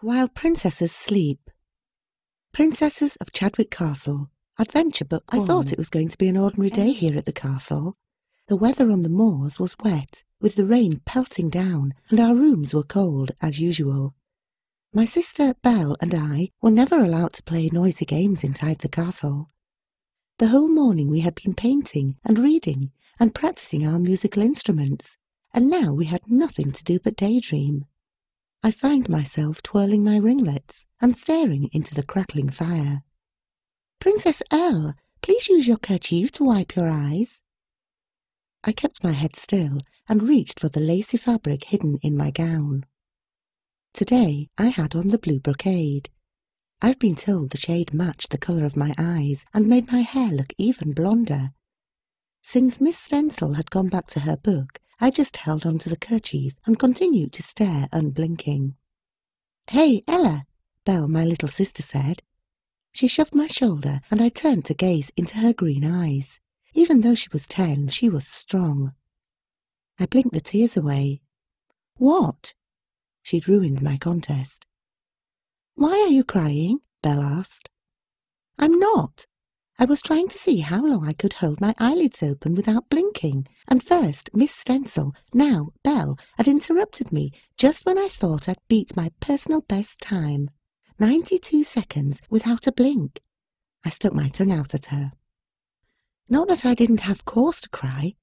While Princesses Sleep. Princesses of Chadwick Castle. Adventure book. I thought it was going to be an ordinary day here at the castle. The weather on the moors was wet, with the rain pelting down, and our rooms were cold, as usual. My sister Belle and I were never allowed to play noisy games inside the castle. The whole morning we had been painting and reading and practising our musical instruments, and now we had nothing to do but daydream. I find myself twirling my ringlets and staring into the crackling fire. Princess L, please use your kerchief to wipe your eyes. I kept my head still and reached for the lacy fabric hidden in my gown. Today I had on the blue brocade. I've been told the shade matched the colour of my eyes and made my hair look even blonder. Since Miss Stencil had gone back to her book, I just held on to the kerchief and continued to stare unblinking. Hey, Ella, Belle, my little sister, said. She shoved my shoulder and I turned to gaze into her green eyes. Even though she was ten, she was strong. I blinked the tears away. What? She'd ruined my contest. Why are you crying? Belle asked. I'm not, I was trying to see how long I could hold my eyelids open without blinking, and first Miss Stencil, now Bell, had interrupted me just when I thought I'd beat my personal best time. Ninety-two seconds without a blink. I stuck my tongue out at her. Not that I didn't have cause to cry.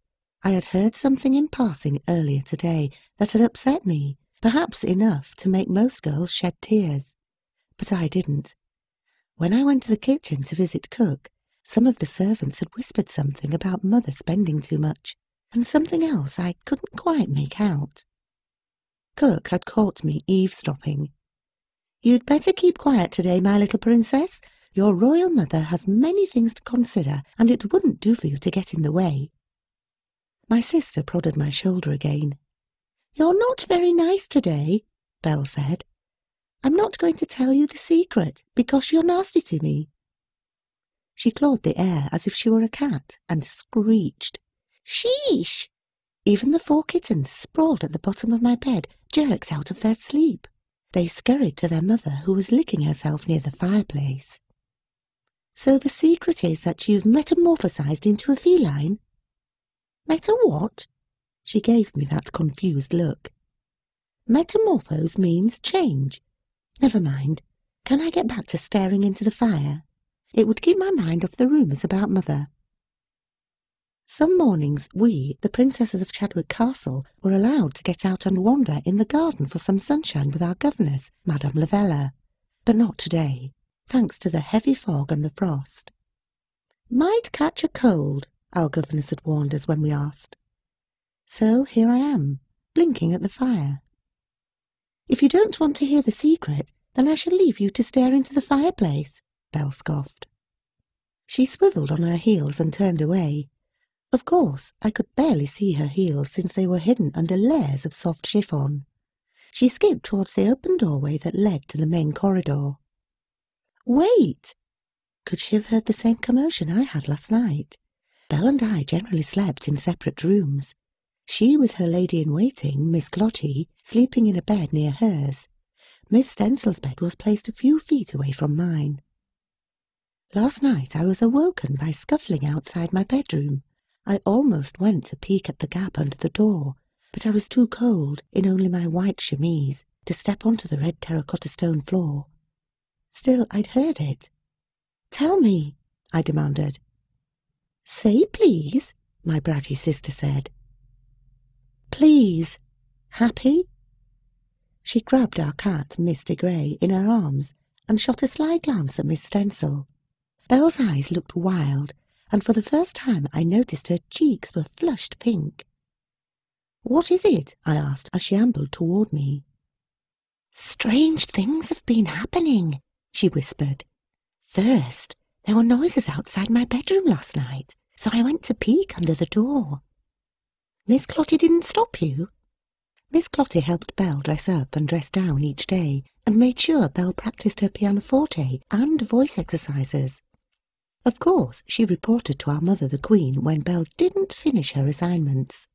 I had heard something in passing earlier today that had upset me, perhaps enough to make most girls shed tears. But I didn't. When I went to the kitchen to visit Cook, some of the servants had whispered something about mother spending too much, and something else I couldn't quite make out. Cook had caught me eavesdropping. You'd better keep quiet today, my little princess. Your royal mother has many things to consider, and it wouldn't do for you to get in the way. My sister prodded my shoulder again. You're not very nice today, Belle said. I'm not going to tell you the secret, because you're nasty to me. She clawed the air as if she were a cat and screeched. Sheesh! Even the four kittens sprawled at the bottom of my bed, jerks out of their sleep. They scurried to their mother, who was licking herself near the fireplace. So the secret is that you've metamorphosized into a feline? Meta what? She gave me that confused look. Metamorphose means change. Never mind. Can I get back to staring into the fire? It would keep my mind off the rumours about mother. Some mornings we, the princesses of Chadwick Castle, were allowed to get out and wander in the garden for some sunshine with our governess, Madame Lavella. But not today, thanks to the heavy fog and the frost. Might catch a cold, our governess had warned us when we asked. So here I am, blinking at the fire. If you don't want to hear the secret, then I shall leave you to stare into the fireplace, Bell scoffed. She swiveled on her heels and turned away. Of course, I could barely see her heels since they were hidden under layers of soft chiffon. She skipped towards the open doorway that led to the main corridor. Wait! Could she have heard the same commotion I had last night? Belle and I generally slept in separate rooms. She with her lady-in-waiting, Miss Clotty, sleeping in a bed near hers. Miss Stencil's bed was placed a few feet away from mine. Last night I was awoken by scuffling outside my bedroom. I almost went to peek at the gap under the door, but I was too cold, in only my white chemise, to step onto the red terracotta stone floor. Still, I'd heard it. Tell me, I demanded. Say please, my bratty sister said. Please. Happy? She grabbed our cat, Mr. Grey, in her arms and shot a sly glance at Miss Stencil. Belle's eyes looked wild, and for the first time I noticed her cheeks were flushed pink. What is it? I asked as she ambled toward me. Strange things have been happening, she whispered. First, there were noises outside my bedroom last night, so I went to peek under the door. Miss Clotty didn't stop you? Miss Clotty helped Belle dress up and dress down each day, and made sure Belle practiced her pianoforte and voice exercises. Of course, she reported to our mother the Queen when Belle didn't finish her assignments.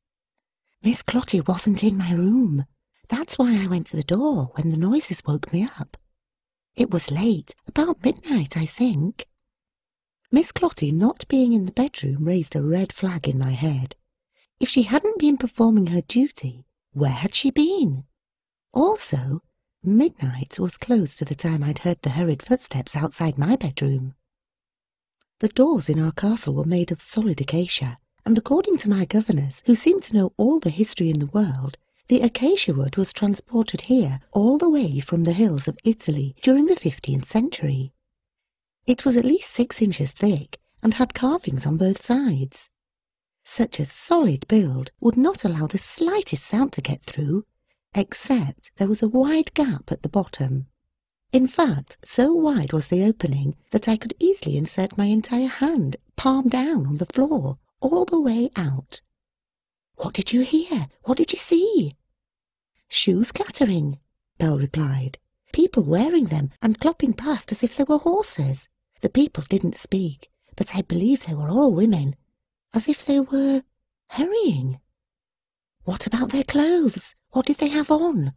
Miss Clotty wasn't in my room. That's why I went to the door when the noises woke me up. It was late, about midnight, I think. Miss Clotty not being in the bedroom raised a red flag in my head. If she hadn't been performing her duty, where had she been? Also, midnight was close to the time I'd heard the hurried footsteps outside my bedroom. The doors in our castle were made of solid acacia, and according to my governess, who seemed to know all the history in the world, the acacia wood was transported here all the way from the hills of Italy during the 15th century. It was at least six inches thick and had carvings on both sides. Such a solid build would not allow the slightest sound to get through, except there was a wide gap at the bottom. In fact, so wide was the opening that I could easily insert my entire hand, palm down on the floor, all the way out. What did you hear? What did you see? Shoes clattering, Bell replied. People wearing them and clopping past as if they were horses. The people didn't speak, but I believe they were all women, as if they were hurrying. What about their clothes? What did they have on?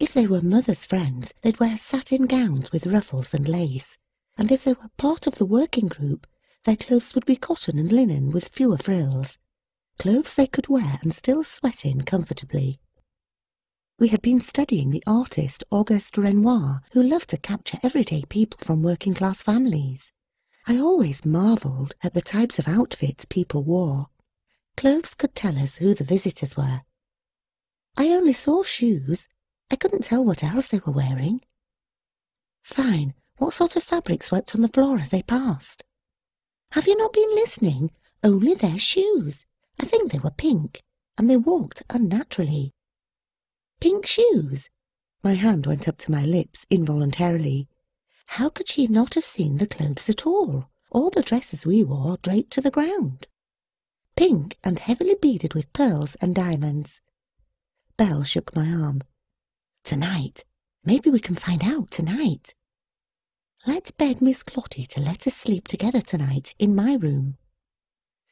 If they were mother's friends, they'd wear satin gowns with ruffles and lace, and if they were part of the working group, their clothes would be cotton and linen with fewer frills, clothes they could wear and still sweat in comfortably. We had been studying the artist Auguste Renoir, who loved to capture everyday people from working class families. I always marvelled at the types of outfits people wore. Clothes could tell us who the visitors were. I only saw shoes, I couldn't tell what else they were wearing. Fine, what sort of fabric swept on the floor as they passed? Have you not been listening? Only their shoes. I think they were pink, and they walked unnaturally. Pink shoes? My hand went up to my lips involuntarily. How could she not have seen the clothes at all, All the dresses we wore draped to the ground? Pink and heavily beaded with pearls and diamonds. Bell shook my arm tonight. Maybe we can find out tonight. Let's beg Miss Clotty to let us sleep together tonight in my room.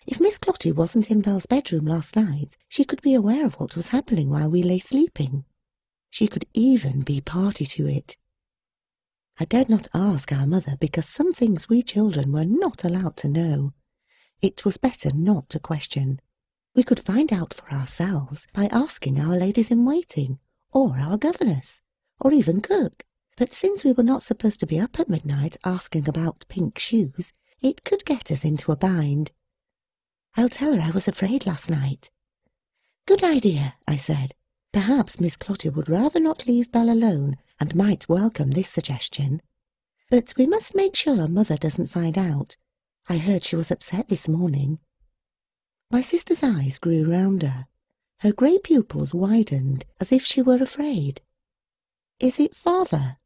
If Miss Clotty wasn't in Belle's bedroom last night, she could be aware of what was happening while we lay sleeping. She could even be party to it. I dared not ask our mother because some things we children were not allowed to know. It was better not to question. We could find out for ourselves by asking our ladies in waiting or our governess, or even cook. But since we were not supposed to be up at midnight asking about pink shoes, it could get us into a bind. I'll tell her I was afraid last night. Good idea, I said. Perhaps Miss Clotty would rather not leave Belle alone and might welcome this suggestion. But we must make sure Mother doesn't find out. I heard she was upset this morning. My sister's eyes grew rounder. Her grey pupils widened as if she were afraid. Is it father?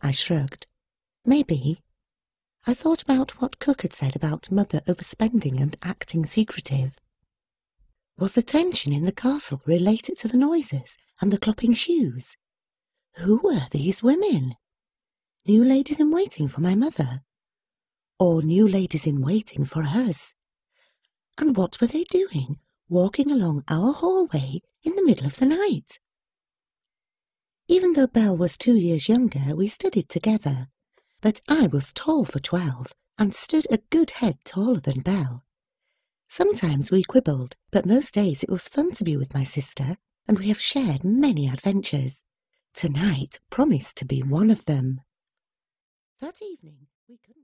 I shrugged. Maybe. I thought about what Cook had said about mother overspending and acting secretive. Was the tension in the castle related to the noises and the clopping shoes? Who were these women? New ladies in waiting for my mother? Or new ladies in waiting for hers? And what were they doing walking along our hallway in the middle of the night. Even though Belle was two years younger, we studied together, but I was tall for twelve and stood a good head taller than Belle. Sometimes we quibbled, but most days it was fun to be with my sister, and we have shared many adventures. Tonight promised to be one of them. That evening, we could